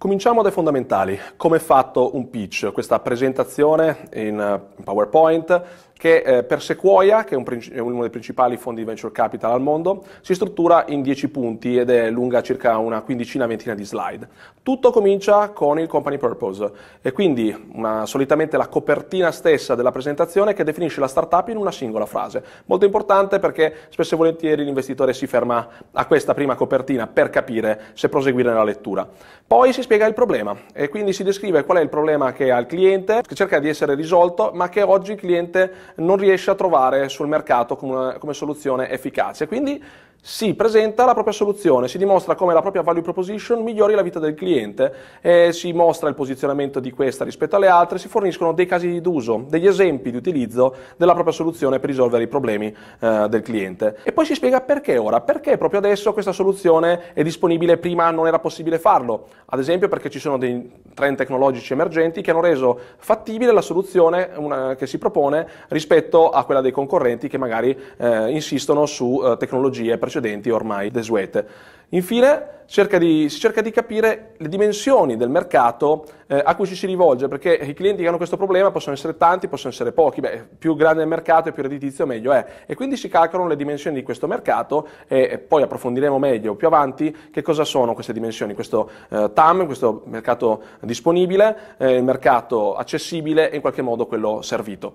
Cominciamo dai fondamentali. Come è fatto un pitch? Questa presentazione in eh, PowerPoint che eh, per Sequoia, che è, uno dei principali fondi di venture capital al mondo, si struttura in 10 punti ed è lunga circa una quindicina, ventina di slide. Tutto comincia con il company purpose e quindi una, solitamente la copertina stessa della presentazione che definisce la startup in una singola frase. Molto importante perché spesso e volentieri l'investitore si ferma a questa prima copertina per capire se proseguire nella lettura. Poi si spiega il problema e quindi si descrive qual è il problema che ha il cliente, che cerca di essere risolto, ma che oggi il cliente non riesce a trovare sul mercato come, come soluzione efficace. Quindi si presenta la propria soluzione, si dimostra come la propria value proposition migliori la vita del cliente, eh, si mostra il posizionamento di questa rispetto alle altre, si forniscono dei casi d'uso, degli esempi di utilizzo della propria soluzione per risolvere i problemi eh, del cliente. E poi si spiega perché ora, perché proprio adesso questa soluzione è disponibile, prima non era possibile farlo, ad esempio perché ci sono dei trend tecnologici emergenti che hanno reso fattibile la soluzione una, che si propone rispetto a quella dei concorrenti che magari eh, insistono su eh, tecnologie per precedenti ormai desuete. Infine cerca di, si cerca di capire le dimensioni del mercato eh, a cui ci si rivolge, perché i clienti che hanno questo problema possono essere tanti, possono essere pochi, Beh, più grande il mercato e più redditizio meglio è. E quindi si calcolano le dimensioni di questo mercato e, e poi approfondiremo meglio più avanti che cosa sono queste dimensioni, questo eh, TAM, questo mercato disponibile, eh, il mercato accessibile e in qualche modo quello servito.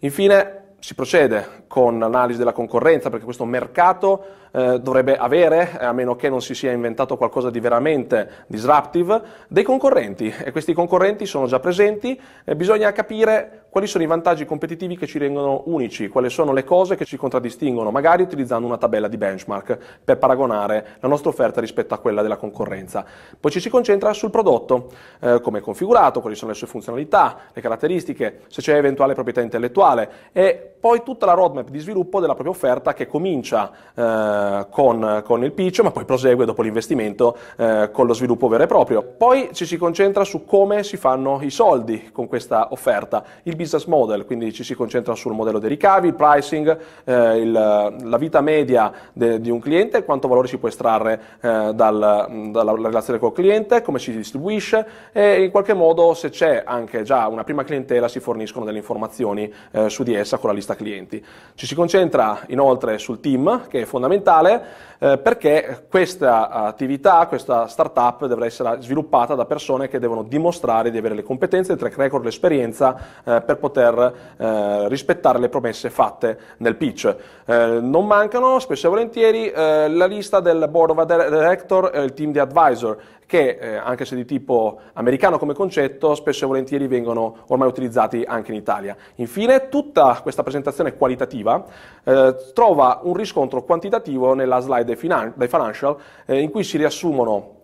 Infine si procede con l'analisi della concorrenza, perché questo mercato eh, dovrebbe avere, eh, a meno che non si sia inventato qualcosa di veramente disruptive, dei concorrenti e questi concorrenti sono già presenti e eh, bisogna capire quali sono i vantaggi competitivi che ci rendono unici, quali sono le cose che ci contraddistinguono, magari utilizzando una tabella di benchmark per paragonare la nostra offerta rispetto a quella della concorrenza. Poi ci si concentra sul prodotto, eh, come è configurato, quali sono le sue funzionalità, le caratteristiche, se c'è eventuale proprietà intellettuale e poi tutta la roadmap di sviluppo della propria offerta che comincia eh, eh, con, con, il pitch, ma poi prosegue dopo l'investimento eh, con lo sviluppo vero e proprio. Poi ci si concentra su come si fanno i soldi con questa offerta, il business model, quindi ci si concentra sul modello dei ricavi, il pricing, eh, il, la vita media de, di un cliente, quanto valore si può estrarre eh, dal, dalla relazione col cliente, come si distribuisce e in qualche modo se c'è anche già una prima clientela si forniscono delle informazioni eh, su di essa con la lista clienti. Ci si concentra inoltre sul team che è fondamentale fondamentale eh, perché questa attività, questa startup dovrà essere sviluppata da persone che devono dimostrare di avere le competenze, il track record, l'esperienza eh, per poter eh, rispettare le promesse fatte nel pitch. Eh, non mancano spesso e volentieri eh, la lista del board of director e il team di advisor che eh, anche se di tipo americano come concetto, spesso e volentieri vengono ormai utilizzati anche in Italia. Infine, tutta questa presentazione qualitativa eh, trova un riscontro quantitativo arrivo nella slide dei, finan- dei financial eh, in cui si riassumono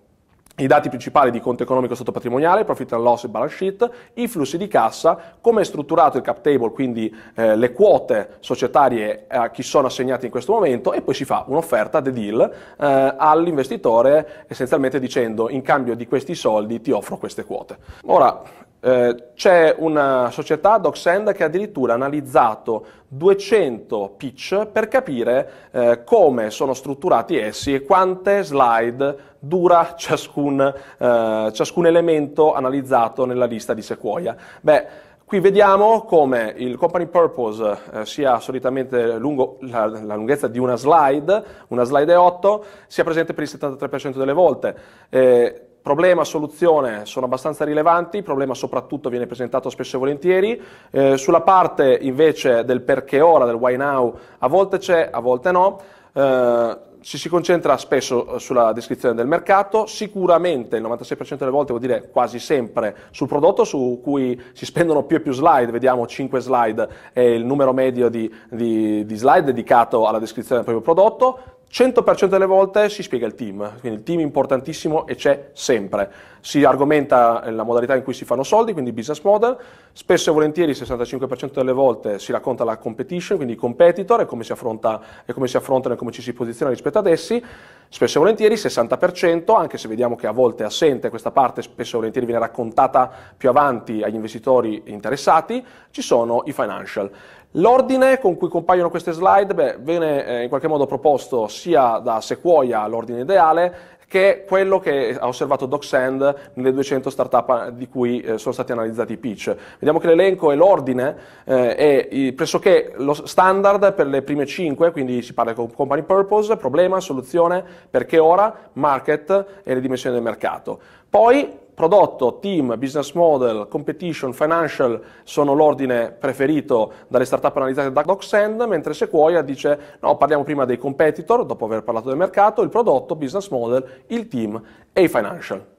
i dati principali di conto economico sotto patrimoniale, profit and loss e balance sheet, i flussi di cassa, come è strutturato il cap table, quindi eh, le quote societarie a chi sono assegnate in questo momento e poi si fa un'offerta, the deal, eh, all'investitore essenzialmente dicendo in cambio di questi soldi ti offro queste quote. Ora, eh, c'è una società, DocSend, che ha addirittura analizzato 200 pitch per capire eh, come sono strutturati essi e quante slide dura ciascun, eh, ciascun elemento analizzato nella lista di Sequoia. Beh, Qui vediamo come il company purpose eh, sia solitamente lungo la, la, lunghezza di una slide, una slide è 8, sia presente per il 73% delle volte. Eh, problema e soluzione sono abbastanza rilevanti, il problema soprattutto viene presentato spesso e volentieri, eh, sulla parte invece del perché ora, del why now, a volte c'è, a volte no, eh, ci si concentra spesso eh, sulla descrizione del mercato, sicuramente il 96% delle volte vuol dire quasi sempre sul prodotto su cui si spendono più e più slide, vediamo 5 slide è il numero medio di, di, di slide dedicato alla descrizione del proprio prodotto, 100% delle volte si spiega il team, quindi il team è importantissimo e c'è sempre. Si argomenta la modalità in cui si fanno soldi, quindi business model, spesso e volentieri il 65% delle volte si racconta la competition, quindi i competitor e come si, affronta, e come si affrontano e come ci si posiziona rispetto ad essi, spesso e volentieri il 60%, anche se vediamo che a volte è assente questa parte, spesso e volentieri viene raccontata più avanti agli investitori interessati, ci sono i financial. L'ordine con cui compaiono queste slide, beh, viene eh, in qualche modo proposto sia da Sequoia l'ordine ideale che quello che ha osservato Doc nelle 200 startup di cui eh, sono stati analizzati i pitch. Vediamo che l'elenco e l'ordine eh, è pressoché lo standard per le prime 5, quindi si parla di company purpose, problema, soluzione, perché ora, market e le dimensioni del mercato. Poi Prodotto, team, business model, competition, financial sono l'ordine preferito dalle startup analizzate da DocSend, mentre Sequoia dice no, parliamo prima dei competitor, dopo aver parlato del mercato, il prodotto, business model, il team e i financial.